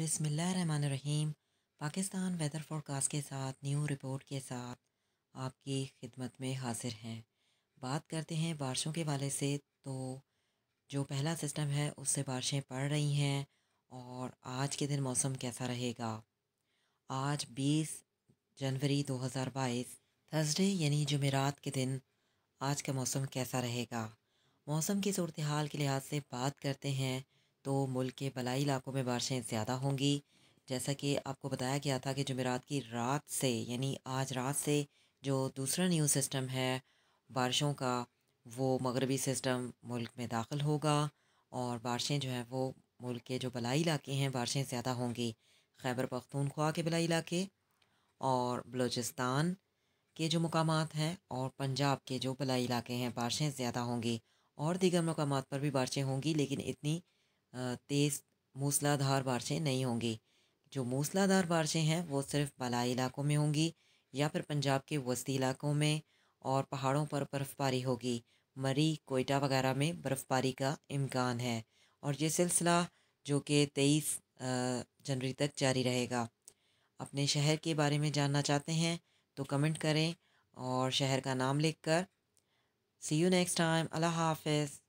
बसमीम Pakistan weather forecast के साथ न्यू रिपोर्ट के साथ आपकी खिदमत में हाजिर हैं बात करते हैं बारिशों के वाले से तो जो पहला सिस्टम है उससे बारिशें पड़ रही हैं और आज के दिन मौसम कैसा रहेगा आज 20 जनवरी 2022 थर्सडे यानी जुमेरात के दिन आज का मौसम कैसा रहेगा मौसम की सूरत हाल के लिहाज से बात करते हैं तो मुल्क के बलाई इलाकों में बारिशें ज़्यादा होंगी जैसा कि आपको बताया गया था कि जमेरात की रात से यानी आज रात से जो दूसरा न्यू सिस्टम है बारिशों का वो मगरबी सिस्टम मुल्क में दाखिल होगा और बारिशें जो हैं वो मुल्क के जो बलाई इलाके हैं बारिशें ज़्यादा होंगी खैबर पख्तूनख्वा के बलाई इलाके और बलूचिस्तान के जो मकाम हैं और पंजाब के जो बलाई इलाके हैं बारिशें ज़्यादा होंगी और दीगर मकाम पर भी बारिशें होंगी लेकिन इतनी तेज़ मूसलाधार बारिशें नहीं होंगी जो मूसलाधार बारिशें हैं वो सिर्फ बलाई इलाकों में होंगी या फिर पंजाब के वस्ती इलाकों में और पहाड़ों पर बर्फ़बारी होगी मरी कोयटा वगैरह में बर्फ़बारी का इम्कान है और ये सिलसिला जो कि तेईस जनवरी तक जारी रहेगा अपने शहर के बारे में जानना चाहते हैं तो कमेंट करें और शहर का नाम लिख कर सी यू नेक्स्ट टाइम अल्लाह हाफिज़